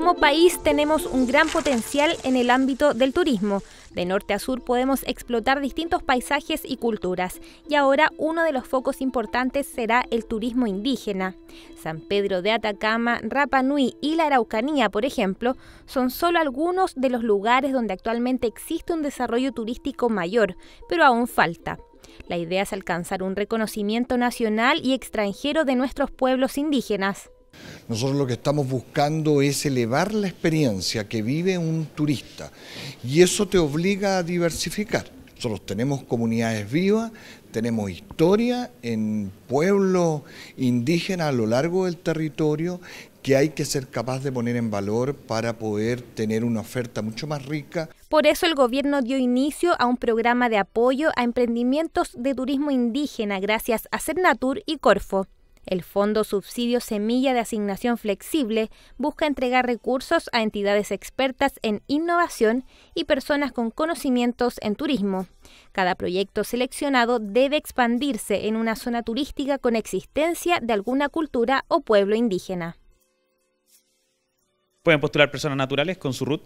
Como país tenemos un gran potencial en el ámbito del turismo. De norte a sur podemos explotar distintos paisajes y culturas. Y ahora uno de los focos importantes será el turismo indígena. San Pedro de Atacama, Rapa Nui y la Araucanía, por ejemplo, son solo algunos de los lugares donde actualmente existe un desarrollo turístico mayor, pero aún falta. La idea es alcanzar un reconocimiento nacional y extranjero de nuestros pueblos indígenas. Nosotros lo que estamos buscando es elevar la experiencia que vive un turista y eso te obliga a diversificar. Nosotros tenemos comunidades vivas, tenemos historia en pueblos indígenas a lo largo del territorio que hay que ser capaz de poner en valor para poder tener una oferta mucho más rica. Por eso el gobierno dio inicio a un programa de apoyo a emprendimientos de turismo indígena gracias a Cernatur y Corfo. El Fondo Subsidio Semilla de Asignación Flexible busca entregar recursos a entidades expertas en innovación y personas con conocimientos en turismo. Cada proyecto seleccionado debe expandirse en una zona turística con existencia de alguna cultura o pueblo indígena. Pueden postular personas naturales con su RUT,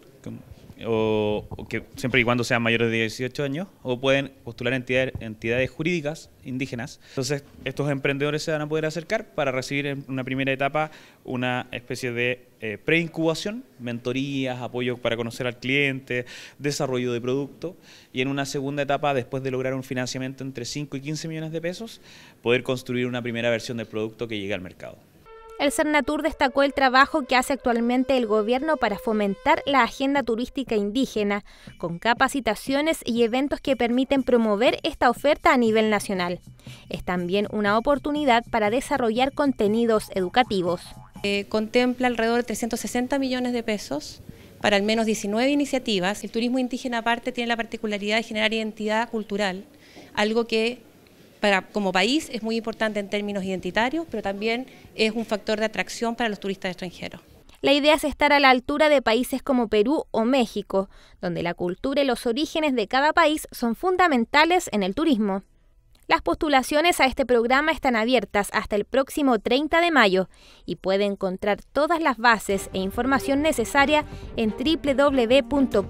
o, que siempre y cuando sean mayores de 18 años, o pueden postular entidades, entidades jurídicas indígenas. Entonces, estos emprendedores se van a poder acercar para recibir en una primera etapa una especie de pre eh, preincubación, mentorías, apoyo para conocer al cliente, desarrollo de producto, y en una segunda etapa, después de lograr un financiamiento entre 5 y 15 millones de pesos, poder construir una primera versión del producto que llegue al mercado. El Cernatur destacó el trabajo que hace actualmente el gobierno para fomentar la agenda turística indígena, con capacitaciones y eventos que permiten promover esta oferta a nivel nacional. Es también una oportunidad para desarrollar contenidos educativos. Eh, contempla alrededor de 360 millones de pesos para al menos 19 iniciativas. El turismo indígena aparte tiene la particularidad de generar identidad cultural, algo que como país es muy importante en términos identitarios, pero también es un factor de atracción para los turistas extranjeros. La idea es estar a la altura de países como Perú o México, donde la cultura y los orígenes de cada país son fundamentales en el turismo. Las postulaciones a este programa están abiertas hasta el próximo 30 de mayo y puede encontrar todas las bases e información necesaria en www.corfo.cl.